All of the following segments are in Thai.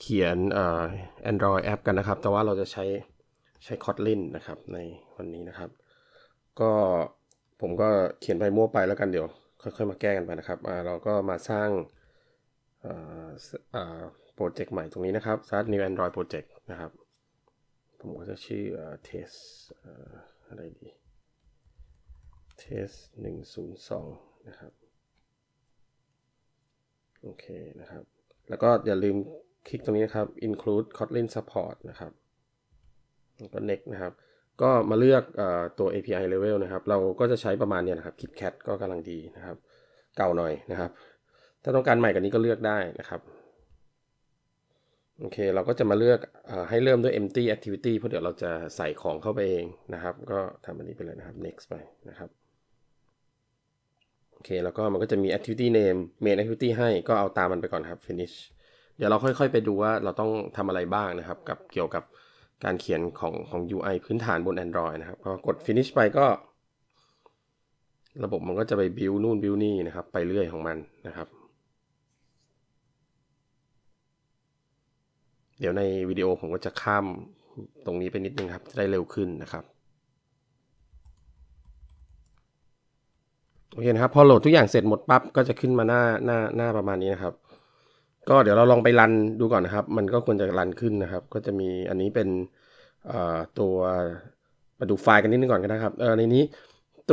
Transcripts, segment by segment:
เขียนเอ่อ Android แอปกันนะครับ แต่ว่าเราจะใช้ ใช้ Kotlin นะครับ ในวันนี้นะครับ ก็ ผมก็เขียนไปมั่วไปแล้วกัน เดี๋ยว ค่อยๆ มาแก้กันไปนะครับ เราก็มาสร้างโปรเจกต์ใหม่ตรงนี้นะครับ Start New Android Project นะครับ ผมก็จะชื่อ test อะไรดี test 102 นะครับ โอเคนะครับ แล้วก็อย่าลืมคลิกตรงนี้นะครับ include Kotlin support นะครับแล้วก็ next นะครับ ก็มาเลือกตัว API level นะครับ เราก็จะใช้ประมาณเนี้ยนะครับ KitKat ก็กำลังดีนะครับ เก่าหน่อยนะครับ ถ้าต้องการใหม่กว่านี้ก็เลือกได้นะครับ โอเคเราก็จะมาเลือกอให้เริ่มด้วย empty activity เพราะเดี๋ยวเราจะใส่ของเข้าไปเองนะครับ ก็ทำอันนี้ไปเลยนะครับ next ไปนะครับ โอเคแล้วก็มันก็จะมี activity name main activity ให้ก็เอาตามมันไปก่อนครับ finish เดี๋ยวเราค่อยๆไปดูว่าเราต้องทำอะไรบ้างนะครับ กับเกี่ยวกับการเขียนของของ UI พื้นฐานบน Android นะครับพอกด finish ไปก็ ระบบมันก็จะไปบิวนู่นบิวนี่นะครับไปเรื่อยของมันนะครับ เดี๋ยวในวิดีโอ ผมก็จะข้ามตรงนี้ไปนิดนึงครับจะได้เร็วขึ้นนะครับ โอเคนะครับพอโหลดทุกอย่างเสร็จหมดปั๊บก็จะขึ้นมาหน้าหน้าหน้าประมาณนี้นะครับก็เดี๋ยวเราลองไปรันดูก่อนนะครับ มันก็ควรจะรันขึ้นนะครับ ก็จะมีอันนี้เป็นตัวมาดูไฟล์กันนิดนึงก่อนกันนะครับในนี้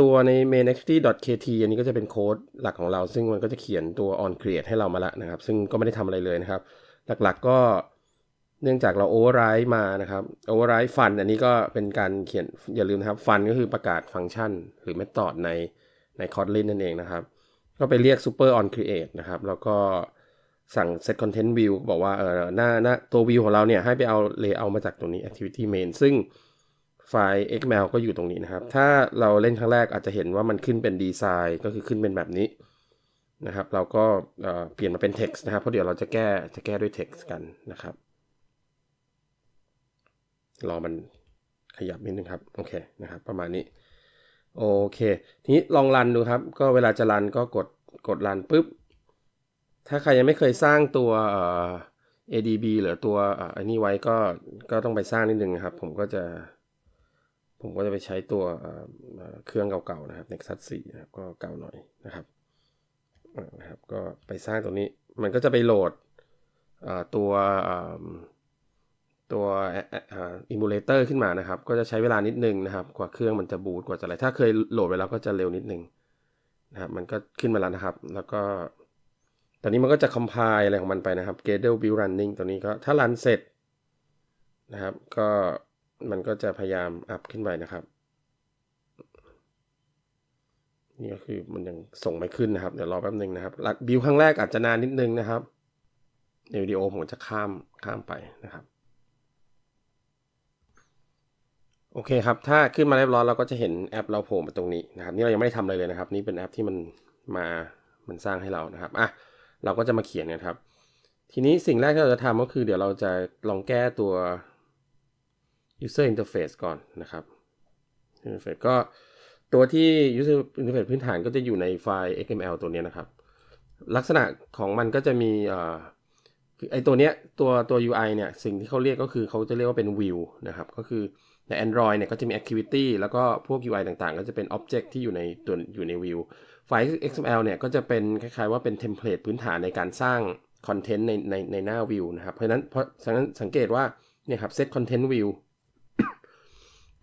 ตัวใน main xt.kt อันนี้ก็จะเป็นโค้ดหลักของเรา ซึ่งมันก็จะเขียนตัว on create ให้เรามาละนะครับ ซึ่งก็ไม่ได้ทำอะไรเลยนะครับหลักๆก็เนื่องจากเรา override มานะครับ override fun อันนี้ก็เป็นการเขียนอย่าลืมนะครับ fun ก็คือประกาศฟังก์ชัน หรือ method ในใน kotlin นั่นเองนะครับ ก็ไปเรียก super on create นะครับ แล้วก็สั่ง set content view บอกว่าเออหน้าหน้าตัว view ของเราเนี่ย ให้ไปเอา layout มาจากตรงนี้ activity main ซึ่งไฟล์ xml ก็อยู่ตรงนี้นะครับ ถ้าเราเล่นครั้งแรกอาจจะเห็นว่ามันขึ้นเป็นดีไซน์ก็คือขึ้นเป็นแบบนี้นะครับ เราก็เปลี่ยนมาเป็น text นะครับเพราะเดี๋ยวเราจะแก้จะแก้ด้วย text กันนะครับ รอมันขยับนิดนึงครับ โอเคนะครับ ประมาณนี้โอเคทีนี้ลองรันดูครับก็เวลาจะรันก็กดกดรันปุ๊บถ้าใครยังไม่เคยสร้างตัว ADB หรือตัวอันนี้ไว้ก็ก็ต้องไปสร้างนิดนึงครับ ผมก็จะ ผมก็จะไปใช้ตัวเครื่องเก่าๆนะครับ Nexus 4นะครับก็เก่าหน่อยนะครับนะครับก็ไปสร้างตัวนี้มันก็จะไปโหลดตัวตัวอิมูเลเตอร์ขึ้นมานะครับ ก็จะใช้เวลานิดนึงนะครับกว่าเครื่องมันจะบูตกว่าจะอะไรถ้าเคยโหลดไปแล้วก็จะเร็วนิดนึงนะครับ มันก็ขึ้นมาแล้วนะครับ แล้วก็ตอนนี้มันก็จะคอมไพล์อะไรของมันไปนะครับ g a d l e build running ตัวนี้ก็ถ้ารันเสร็จนะครับก็มันก็จะพยายามอัพขึ้นไปนะครับ นี่ก็คือมันยังส่งไม่ขึ้นนะครับเดี๋ยวรอแป๊บนึงนะครับบิวครั้งแรกอาจจะนานนิดนึงนะครับในวิดีโอผมจะข้ามข้ามไปนะครับโอเคครับถ้าขึ้นมาเรียบร้อยเราก็จะเห็นแอป เราโผล่มาตรงนี้นะครับนี่เรายังไม่ได้ทำอะไรเลยนะครับ นี่เป็นแอปที่มันมามันสร้างให้เรานะครับอ่ะเราก็จะมาเขียนกันครับ ทีนี้สิ่งแรกที่เราจะทำก็คือเดี๋ยวเราจะลองแก้ตัว user interface ก่อนนะครับ interface ก็ตัวที่ user interface พื้นฐานก็จะอยู่ในไฟล์ xml ตัวนี้นะครับ ลักษณะของมันก็จะมีไอตัวเนี้ยตัวตัว UI เนี่ย สิ่งที่เขาเรียกก็คือเขาจะเรียกว่าเป็น view นะครับ ก็คือใน Android เนี่ยก็จะมี Activity แล้วก็พวก UI ต่าง ๆ ก็จะเป็น Object ที่อยู่ในตัวอยู่ในวิวไฟล์ XML เนี่ยก็จะเป็นคล้ายๆว่าเป็นเทมเพลตพื้นฐานในการสร้างคอนเทนต์ในในในหน้าวิวนะครับเพราะนั้นเพราะฉะนั้นสังเกตว่าเนี่ยครับ Set Content View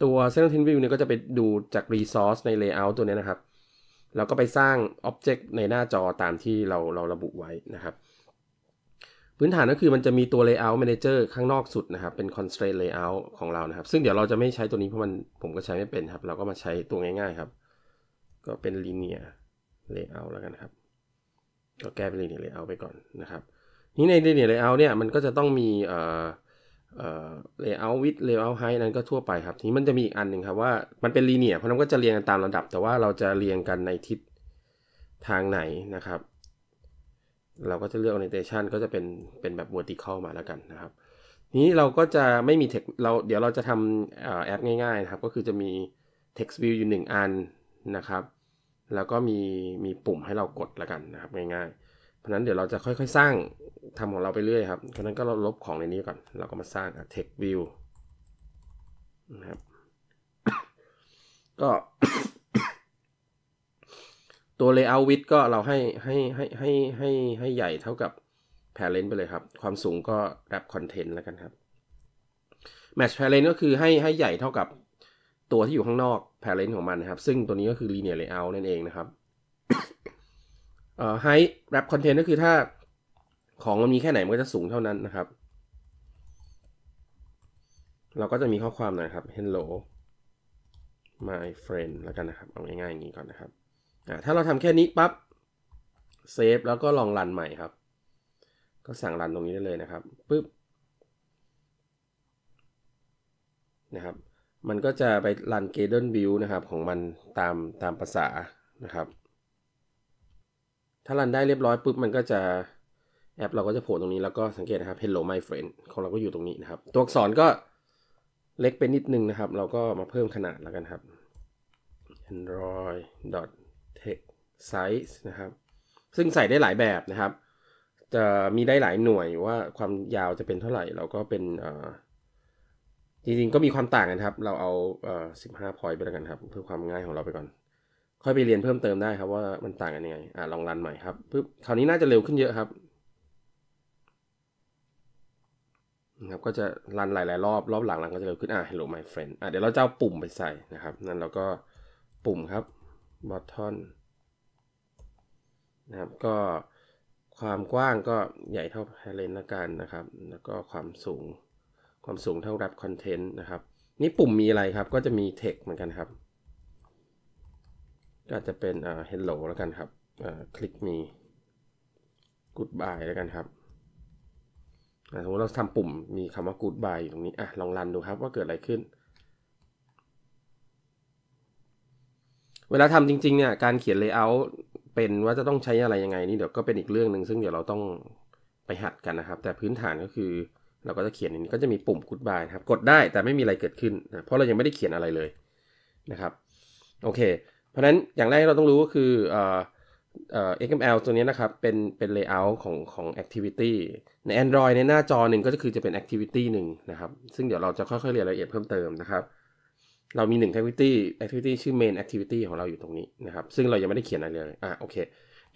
ตัว Set Content View เนี่ยก็จะไปดูจาก Resource ใน Layout ตัวนี้นะครับแล้วก็ไปสร้าง Object ในหน้าจอตามที่เราเราระบุไว้นะครับพื้นฐานก็คือมันจะมีตัว layout manager ข้างนอกสุดนะครับเป็น constraint layout ของเรานะครับ ซึ่งเดี๋ยวเราจะไม่ใช้ตัวนี้เพราะมันผมก็ใช้ไม่เป็นครับ เราก็มาใช้ตัวง่ายๆครับ ก็เป็น linear layout แล้วกันครับ ก็แก้เป็น linear layout ไปก่อนนะครับนี้ใน linear layout เนี่ยมันก็จะต้องมีเอ่อเอ่อ layout width layout height นั้นก็ทั่วไปครับทีนี้มันจะมีอีกอันหนึ่งครับว่ามันเป็น linear เพราะนั้นก็จะเรียงกันตามระดับ แต่ว่าเราจะเรียงกันในทิศทางไหนนะครับเราก็จะเลือก orientation ก็จะเป็นเป็นแบบ vertical มาแล้วกันนะครับนี้เราก็จะไม่มี text เราเดี๋ยวเราจะทำแอปง่ายๆนะครับก็คือจะมี text view อยู่1อันนะครับแล้วก็มีมีปุ่มให้เรากดแล้วกันนะครับง่ายๆ เพราะนั้นเดี๋ยวเราจะค่อยๆสร้างทำของเราไปเรื่อยครับเพราะนั้นก็เราลบของในนี้ก่อนเราก็มาสร้าง text view นะครับก็ตัว layout width ก็เราให้ให้ให้ให้ให้ให้ใหญ่เท่ากับ parent ไปเลยครับ ความสูงก็ wrap content แล้วกันครับ match parent ก็คือให้ให้ใหญ่เท่ากับตัวที่อยู่ข้างนอก parent ของมันนะครับ ซึ่งตัวนี้ก็คือ linear layout นั่นเองนะครับเอ่อ height wrap content ก็คือถ้าของมันมีแค่ไหนมันก็จะสูงเท่านั้นนะครับ เราก็จะมีข้อความหน่อยครับ hello my friend แล้วกันนะครับ เอาง่ายๆอย่างนี้ก่อนนะครับถ้าเราทำแค่นี้ ปับ๊บเซฟแล้วก็ลองรันใหม่ครับ ก็สั่งรันตรงนี้ได้เลยนะครับปึ๊บนะครับ มันก็จะไปรันเกเดิลวิวนะครับของมันตามตามภาษานะครับถ้ารันได้เรียบร้อยปุ๊บมันก็จะแอปเราก็จะโผล่ตรงนี้ แล้วก็สังเกตนะครับ Hello my friend ของเราก็อยู่ตรงนี้นะครับ ตัวอักษรก็เล็กไปนิดนึงนะครับ เราก็มาเพิ่มขนาดแล้วกันครับ android ไซส์นะครับ ซึ่งใส่ได้หลายแบบนะครับ จะมีได้หลายหน่วยว่าความยาวจะเป็นเท่าไหร่ เราก็เป็น จริงๆก็มีความต่างกันครับ เราเอาสิบห้าพอยต์ไปแล้วกันครับ เพื่อความง่ายของเราไปก่อน ค่อยไปเรียนเพิ่มเติมได้ครับว่ามันต่างกันยังไงอ่าลองรันใหม่ครับปึ๊บคราวนี้น่าจะเร็วขึ้นเยอะครับนะครับ ก็จะรันหลายๆ รอบ รอบหลังๆก็จะเร็วขึ้น อ่า hello my friend อ่าเดี๋ยวเราจะเอาปุ่มไปใส่นะครับ นั่นเราก็ปุ่มครับ button นะครับ ก็ความกว้างก็ใหญ่เท่าเลนละกันนะครับแล้วก็ความสูงความสูงเท่ารับคอนเทนต์นะครับ นี่ปุ่มมีอะไรครับ ก็จะมีเทคเหมือนกันครับ ก็จะเป็นเอ่อ hello แล้วกันครับเอ่อคลิกมี goodbye แล้วกันครับสมมติเราทำปุ่มมีคำว่า goodbye ยตรงนี้อ่ะลองรันดูครับว่าเกิดอะไรขึ้น เวลาทำจริงๆเนี่ยการเขียน layout เป็นว่าจะต้องใช้อะไรยังไงนี่เดี๋ยวก็เป็นอีกเรื่องหนึ่งซึ่งเดี๋ยวเราต้องไปหัดกันนะครับ แต่พื้นฐานก็คือเราก็จะเขียนนี้ก็จะมีปุ่มกดบ d b y ครับ กดได้แต่ไม่มีอะไรเกิดขึ้นนะเพราะเรายังไม่ได้เขียนอะไรเลยนะครับ โอเค เพราะนั้นอย่างแรกเราต้องรู้ก็คือเอ่อเอ่อ XML ตัวนี้นะครับเป็นเป็น layout ของของ activity ใน Android ในหน้าจอหนึ่งก็คือจะเป็น activity หนึ่งนะครับ ซึ่งเดี๋ยวเราจะค่อยๆเรียนรายละเอียดเพิ่มเติมนะครับเรามีหนึ่ง activity activity ชื่อ main activity ของเราอยู่ตรงนี้นะครับ ซึ่งเรายังไม่ได้เขียนอะไรเลย อ่ะโอเค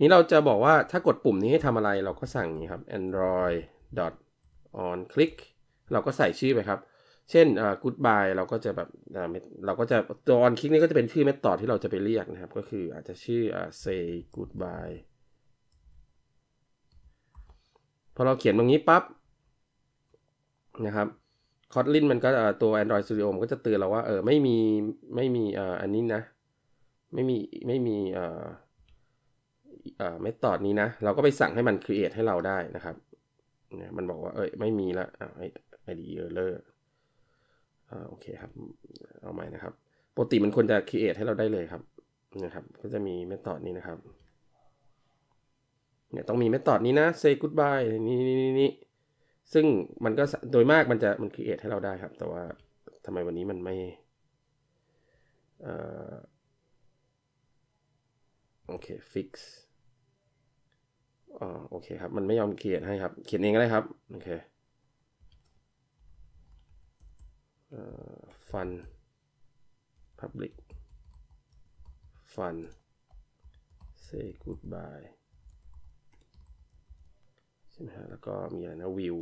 นี้เราจะบอกว่าถ้ากดปุ่มนี้ให้ทำอะไรเราก็สั่งนี้ครับ android on click เราก็ใส่ชื่อไปครับ เช่น goodbye เราก็จะแบบ เราก็จะตัว on click นี่ก็จะเป็นชื่อเมธอดที่เราจะไปเรียกนะครับ ก็คืออาจจะชื่อ say goodbye พอเราเขียนตรงนี้ปั๊บนะครับคอตลินมันก็ตัว Android Studio มันก็จะเตือนเราว่าเออไม่มีไม่มีอ่าอันนี้นะไม่มีไม่มีอ่าอ่าเมธอดนี้นะ เราก็ไปสั่งให้มันครีเอทให้เราได้นะครับเนี่ยมันบอกว่าเออยไม่มีละอ่าไอดีเออร์เลอร์อ่าโอเคครับ เอาใหม่นะครับปกติมันควรจะครีเอทให้เราได้เลยครับนะครับก็จะมีเมธอดนี้นะครับเนี่ยต้องมีเมธอดนี้นะ say goodbye นี่นี่นี่ซึ่ง มันก็ โดยมากมันจะมันคิดเอทให้เราได้ครับ แต่ว่าทำไมวันนี้มันไม่โอเคฟิกซ์อ๋อโอเคครับ มันไม่ยอมเขียนให้ครับ เขียนเองก็ได้ครับโอเคฟันพับลิกฟัน say goodbye ใช่ไหมฮะแล้วก็มีอะไรนะ วิว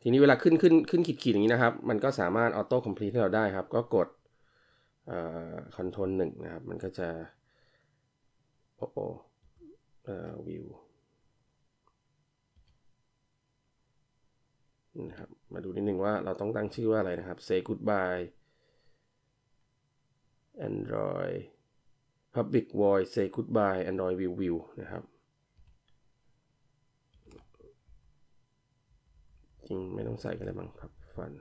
ทีนี้เวลาขึ้นขึ้นขึ้นขีดขีดอย่างนี้นะครับ มันก็สามารถออโต้คอมพลีทให้เราได้ครับ ก็กดคอนโทรลหนึ่งนะครับ มันก็จะโอ้โอวิวนะครับมาดูนิดนึงว่าเราต้องตั้งชื่อว่าอะไรนะครับ say goodbye Android public v o i e say goodbye android view view นะครับ จริงไม่ต้องใส่กนไลยบ้างครับ ฟัน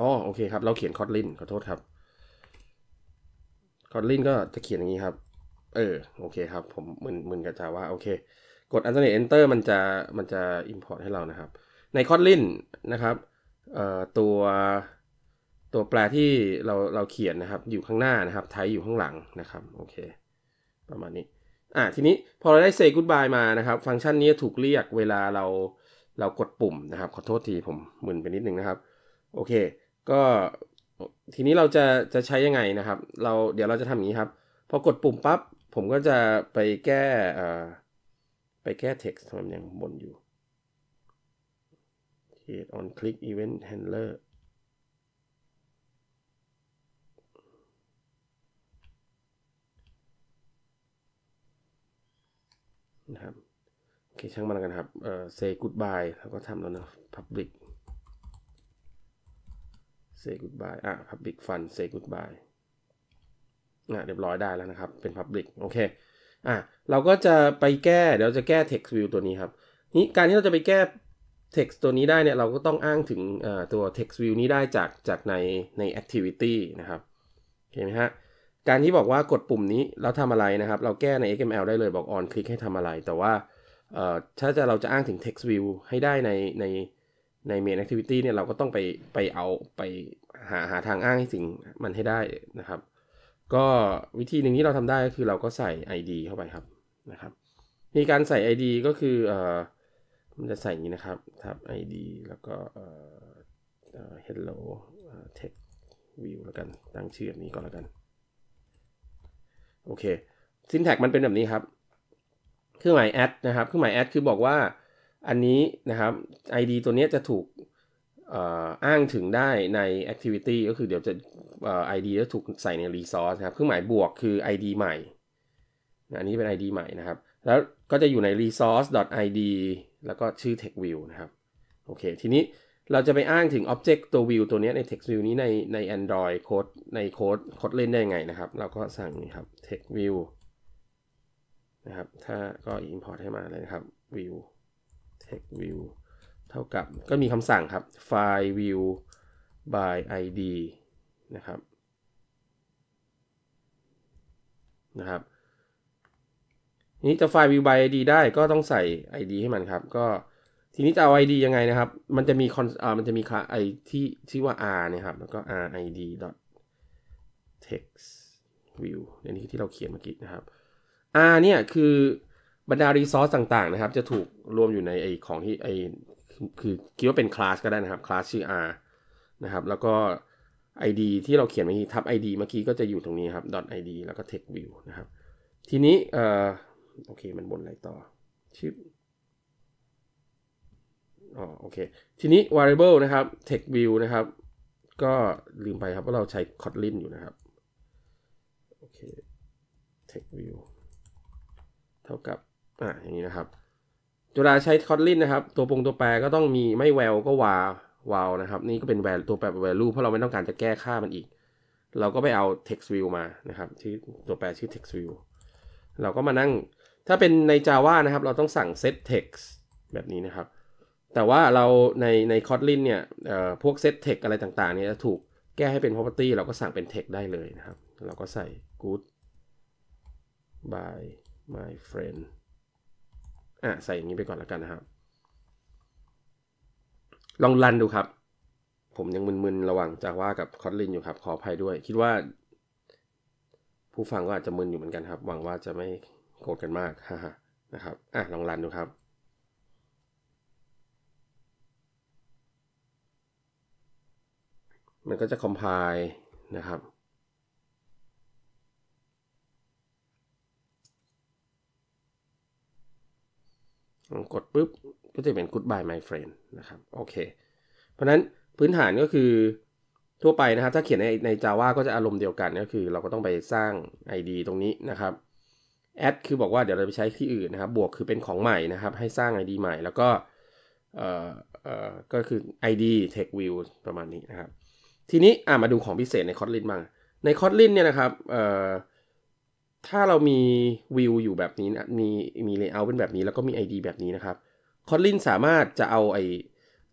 อ๋อโอเคครับ เราเขียนคอร์ลินขอโทษครับ คอร์ลินก็จะเขียนอย่างนี้ครับเออ โอเคครับ ผมมึนมึนกับจะว่าโอเค กดอันเ r n เน e เอ t e มันจะมันจะ import ให้เรานะครับ ในคอร์ลินะครับเอ่อตัวตัวแปรที่เราเราเขียนนะครับอยู่ข้างหน้านะครับไทยอยู่ข้างหลังนะครับโอเค ประมาณนี้ อ่ะ ทีนี้พอเราได้เซก goodbye มานะครับฟังก์ชันนี้ถูกเรียกเวลาเราเรากดปุ่มนะครับ ขอโทษทีผมมึนไปนิดนึงนะครับ โอเค ก็ ทีนี้เราจะจะใช้ยังไงนะครับ เราเดี๋ยวเราจะทำอย่างนี้ครับพอกดปุ่มปับ๊บผมก็จะไปแก้ไปแก้เท็กซ์ทำอย่างบนอยู่ create on click event handler นะครับ โอเคช่างมันกันครับ เอ่อ say goodbye แล้วก็ทำแล้วนะ public say goodbye อ่ะ public f u n say goodbye นะเรียบร้อยได้แล้วนะครับเป็น Public โอเคอ่ะเราก็จะไปแก้เดี๋ยวจะแก้ text view ตัวนี้ครับนี่การที่เราจะไปแก้ text ตัวนี้ได้เนี่ยเราก็ต้องอ้างถึงตัว text view นี้ได้จากจากในใน activity นะครับโอเคไหมฮะการที่บอกว่ากดปุ่มนี้เราทำอะไรนะครับ เราแก้ใน XML ได้เลยบอก on click ให้ทำอะไร แต่ว่าถ้าจะเราจะอ้างถึง text view ให้ได้ในในใน main activity เนี่ยเราก็ต้องไปไปเอาไปหาหาทางอ้างให้ถึงมันให้ได้นะครับก็วิธีหนึ่งที่เราทำได้ก็คือเราก็ใส่ ID เข้าไปครับนะครับมีการใส่ ID ก็คือเอ่อมันจะใส่อย่างนี้นะครับทับ ID แล้วก็เอ่อ hello text view แล้วกัน ตั้งชื่อแบบนี้ก่อนแล้วกัน โอเคซินแท็กมันเป็นแบบนี้ครับ เครื่องหมาย add นะครับ เครื่องหมาย add คือบอกว่าอันนี้นะครับ ID ตัวนี้จะถูกอ้างถึงได้ใน activity ก็คือเดี๋ยวจะ ID จะถูกใส่ใน resource ครับเครื่องหมายบวกคือ ID ใหม่อันนี้เป็น ID ใหม่นะครับ แล้วก็จะอยู่ใน resource.id แล้วก็ชื่อ text view นะครับโอเคทีนี้เราจะไปอ้างถึง object ตัว view ตัวนี้ใน text view นี้ในใน Android โค้ดในโค้ดโค้ดเล่นได้ไงนะครับ เราก็สั่งนี่ครับ text view นะครับถ้าก็ import ให้มาเลยนะครับ view text view เท่ากับก็มีคำสั่งครับ file view by id นะครับ นะครับ นี้จะไฟล์ view by id ได้ก็ต้องใส่ id ให้มันครับก็ทีนี้จะเอา id ยังไงนะครับ มันจะมีคอนมันจะมีค่าไอที่ชื่อว่า r นะครับแล้วก็ r id dot text view ในนี้ที่เราเขียนเมื่อกี้นะครับ r เนี่ยคือบรรดารีซอสต่างๆนะครับจะถูกรวมอยู่ในไอของที่ไอคือคิดว่าเป็นคลาสก็ได้นะครับคลาสชื่อ R นะครับ แล้วก็ ID ที่เราเขียนเมื่อกี้ทับ ID เมื่อกี้ก็จะอยู่ตรงนี้ครับ .id แล้วก็ textview นะครับ ทีนี้เอ่อโอเค มันบนอะไรต่อชื่ออ๋อโอเค ทีนี้ variable นะครับ textview นะครับ ก็ลืมไปครับว่าเราใช้ kotlin อยู่นะครับโอเค textview เท่ากับอ่าอย่างนี้นะครับจุฬาใช้คอตลินนะครับ ตัวปรงตัวแปรก็ต้องมีไม่แววก็วาวาวนะครับ นี่ก็เป็นแวตัวแปรแวลูเพราะเราไม่ต้องการจะแก้ค่ามันอีก เราก็ไปเอา text view มานะครับที่ตัวแปรชื่อ text view เราก็มานั่ง ถ้าเป็นใน Java นะครับ เราต้องสั่ง set text แบบนี้นะครับ แต่ว่าเราในใน Kotlin เนี่ยพวก set text อะไรต่างๆ เนี่ยถูกแก้ให้เป็น property เราก็สั่งเป็น text ได้เลยนะครับ เราก็ใส่ good by my friend อ่ะใส่อย่างนี้ไปก่อนแล้วกันนะครับ ลองรันดูครับผมยังมึนๆระหว่างจาว่ากับคอตลินอยู่ครับขออภัยด้วย คิดว่า ผู้ฟังก็อาจจะมึนอยู่เหมือนกันครับ หวังว่าจะไม่โกรธกันมากฮ่านะครับอ่ะลองรันดูครับ มันก็จะคอมไพล์นะครับกดปุ๊บ ก็จะเป็น goodbye my friend นะครับ โอเค เพราะนั้นพื้นฐานก็คือทั่วไปนะครับถ้าเขียนในใน Java ก็จะอารมณ์เดียวกันก็คือเราก็ต้องไปสร้าง ID ตรงนี้นะครับ add คือบอกว่าเดี๋ยวเราไปใช้ที่อื่นนะครับ บวกคือเป็นของใหม่นะครับ ให้สร้าง ID ใหม่แล้วก็เอ่อเอ่อก็คือ ID t a k e view ประมาณนี้นะครับ ทีนี้อ่ามาดูของพิเศษใน Kotlin บ้าง ใน Kotlin เนี่ยนะครับเอ่อถ้าเรามีวิวอยู่แบบนี้นะมีมีเลเยอร์เป็นแบบนี้ แล้วก็มี ID แบบนี้นะครับคอ t ลินสามารถจะเอาไอ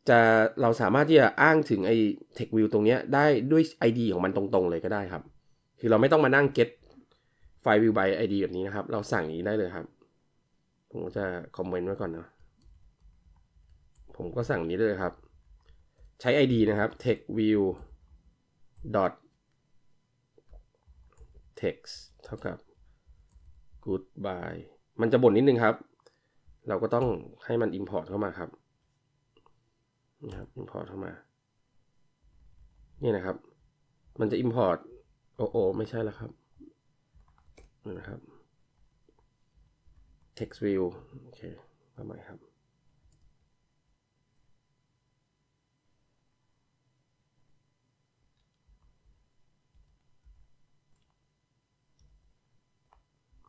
จะเราสามารถที่จะอ้างถึงไอ้ text view ตรงนี้ได้ด้วย ID ของมันตรงๆ เลยก็ได้ครับ คือเราไม่ต้องมานั่ง get ไฟล์ view by ID แบบนี้นะครับ เราสั่งนี้ได้เลยครับ ผมจะคอมเมนต์ไว้ก่อนนะ ผมก็สั่งนี้เลยครับ ใช้ ID นะครับ text view dot text เท่ากับ goodbye มันจะบ่นนิดนึงครับ เราก็ต้องให้มัน import เข้ามาครับนะครับ import เข้ามา นี่นะครับ มันจะ import โอโอไม่ใช่แล้วครับนะครับ text view โอเคทำไมครับ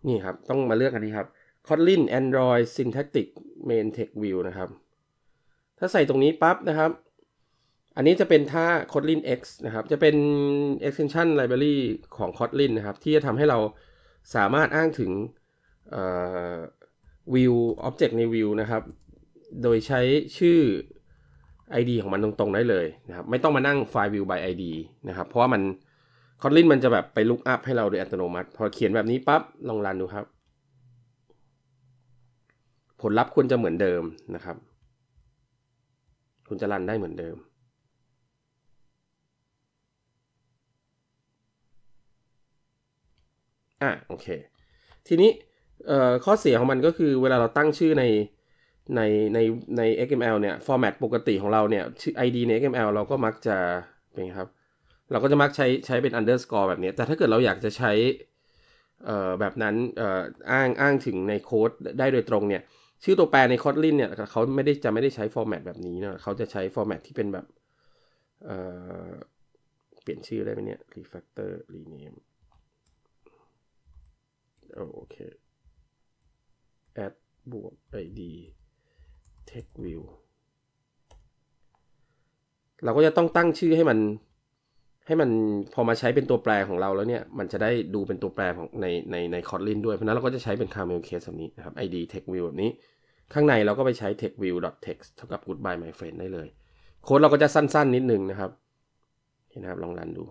นี่ครับ ต้องมาเลือกอันนี้ครับ Kotlin Android Syntactic Main Text View นะครับ ถ้าใส่ตรงนี้ปั๊บนะครับอันนี้จะเป็นท่า Kotlin X นะครับจะเป็น extension library ของ Kotlin นะครับที่จะทำให้เราสามารถอ้างถึง View Object ใน View นะครับโดยใช้ชื่อ ID ของมันตรงๆ ได้เลยนะครับไม่ต้องมานั่ง f i l e View by ID นะครับเพราะว่ามันคอตลินมันจะแบบไปลุกอัพให้เราโดยอัตโนมัติ พอเขียนแบบนี้ปับ๊บลองรันดูครับ ผลลัพธ์ควรจะเหมือนเดิมนะครับ คุณจะรันได้เหมือนเดิม อ่ะ โอเค ทีนี้ข้อเสียของมันก็คือเวลาเราตั้งชื่อในในในใน XML เนี่ย ฟอร์แมตปกติของเราเนี่ยชื่อ ID ใน XML เราก็มักจะ เป็นครับเราก็จะมักใช้ใช้เป็น underscore แบบนี้ แต่ถ้าเกิดเราอยากจะใช้แบบนั้นอ้างอ้างถึงในโค้ดได้โดยตรงเนี่ย ชื่อตัวแปรใน Kotlin เนี่ยเขาไม่ได้จะไม่ได้ใช้ format แบบนี้เนาะเขาจะใช้ format ที่เป็นแบบเเปลี่ยนชื่อได้ไหมเนี่ย refactor rename โอเค add บวก id t e k e view เราก็จะต้องตั้งชื่อให้มันให้มันพอมาใช้เป็นตัวแปรของเราแล้วเนี่ย มันจะได้ดูเป็นตัวแปรของในในในคอร์ลินด้วย เพราะนั้นเราก็จะใช้เป็นาร์เมลเคสแบบนี้นะครับ ID t e x t v i e w แบบนี้ ข้างในเราก็ไปใช้ t e x t v i e w t e x t เท่ากับ goodbye my friend ได้เลย โค้ดเราก็จะสั้นๆ นิดนึงนะครับ เห็นนะครับลองรันดู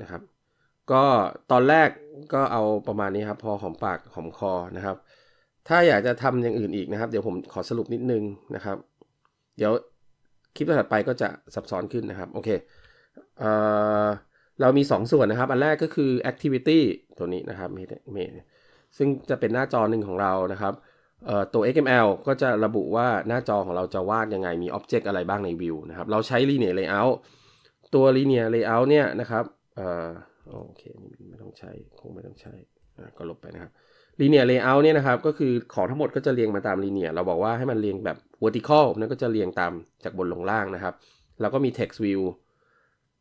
นะครับ ก็ตอนแรกก็เอาประมาณนี้ครับ พอหอมปากหอมคอนะครับ ถ้าอยากจะทำอย่างอื่นอีกนะครับเดี๋ยวผมขอสรุปนิดนึงนะครับเดี๋ยวคลิปถัดไปก็จะซับซ้อนขึ้นนะครับ โอเคเเรามี 2 ส่วนนะครับ อันแรกก็คือ activity ตัวนี้นะครับซึ่งจะเป็นหน้าจอหนึ่งของเรานะครับ ตัว XML ก็จะระบุว่าหน้าจอของเราจะวาดยังไงมีออ็บเจกต์อะไรบ้างในวิวนะครับเราใช้ Linear Layout ตัว Linear Layout เนี่ยนะครับโอเคไม่ต้องใช้ คงไม่ต้องใช้ก็ลบไปนะครับลีเนียเลเยอร์เนี่ยนะครับก็คือของทั้งหมดก็จะเรียงมาตามลีเนียเราบอกว่าให้มันเรียงแบบ vertical นั่นก็จะเรียงตามจากบนลงล่างนะครับแล้วก็มี text view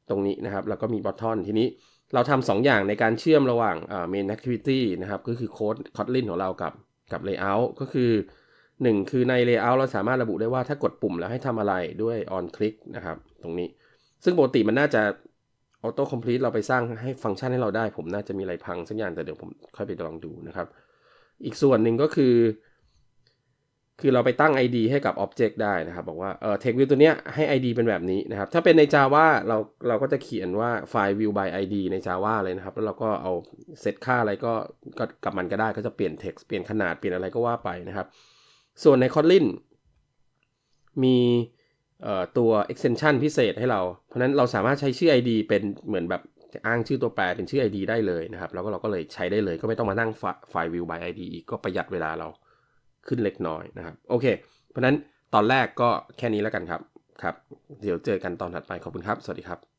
ตรงนี้นะครับแล้วก็มี button ทีนี้เราทำสองอย่างในการเชื่อมระหว่าง main activity นะครับก็คือโค้ด kotlin ของเรากับกับ layout ก็คือ 1 คือใน layout เราสามารถระบุได้ว่าถ้ากดปุ่มแล้วให้ทำอะไรด้วย on click นะครับตรงนี้ ซึ่งปกติมันน่าจะออโต้คอมพลีทเราไปสร้างให้ฟังก์ชันให้เราได้ ผมน่าจะมีอะไรพังสักอย่าง แต่เดี๋ยวผมค่อยไปลองดูนะครับ อีกส่วนหนึ่งก็คือ คือเราไปตั้ง ID ให้กับ Object ได้นะครับ บอกว่าเอ่อ text view ตัวเนี้ยให้ ID เป็นแบบนี้นะครับ ถ้าเป็นใน Java เราเราก็จะเขียนว่าไฟล์ view by ID ใน Java เลยนะครับ แล้วเราก็เอาเซตค่าอะไรก็ก็กับมันก็ได้ก็จะเปลี่ยน text เปลี่ยนขนาดเปลี่ยนอะไรก็ว่าไปนะครับส่วนใน Kotlin มีตัว extension พิเศษให้เราเพราะนั้นเราสามารถใช้ชื่อ ID เป็นเหมือนแบบอ้างชื่อตัวแปรเป็นชื่อ ID ได้เลยนะครับ แล้วก็เราก็เลยใช้ได้เลย ก็ไม่ต้องมานั่งไฟล์ view by ID อีกก็ประหยัดเวลาเราขึ้นเล็กน้อยนะครับ โอเค เพราะนั้นตอนแรกก็แค่นี้แล้วกันครับครับเดี๋ยวเจอกันตอนถัดไป ขอบคุณครับ สวัสดีครับ